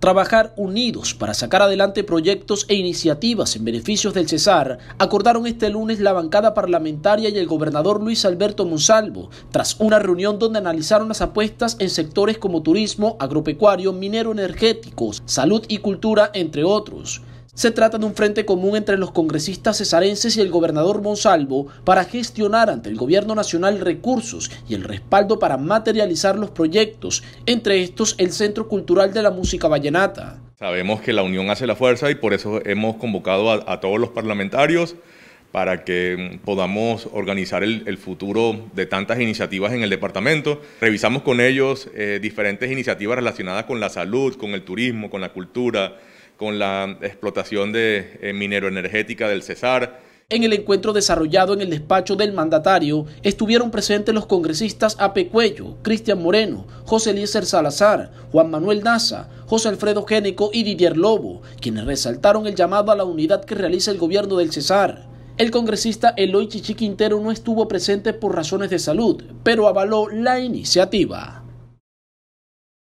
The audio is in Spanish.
Trabajar unidos para sacar adelante proyectos e iniciativas en beneficios del Cesar, acordaron este lunes la bancada parlamentaria y el gobernador Luis Alberto Monsalvo, tras una reunión donde analizaron las apuestas en sectores como turismo, agropecuario, minero energéticos, salud y cultura, entre otros. Se trata de un frente común entre los congresistas cesarenses y el gobernador Monsalvo para gestionar ante el gobierno nacional recursos y el respaldo para materializar los proyectos, entre estos el Centro Cultural de la Música Vallenata. Sabemos que la unión hace la fuerza y por eso hemos convocado a, todos los parlamentarios para que podamos organizar el, futuro de tantas iniciativas en el departamento. Revisamos con ellos eh, diferentes iniciativas relacionadas con la salud, con el turismo, con la cultura, con la explotación de eh, minero energética del Cesar. En el encuentro desarrollado en el despacho del mandatario estuvieron presentes los congresistas Ape Cuello, Cristian Moreno, José Eliezer Salazar, Juan Manuel Naza, José Alfredo Génico y Didier Lobo, quienes resaltaron el llamado a la unidad que realiza el gobierno del Cesar. El congresista Eloy Chichi Quintero no estuvo presente por razones de salud, pero avaló la iniciativa.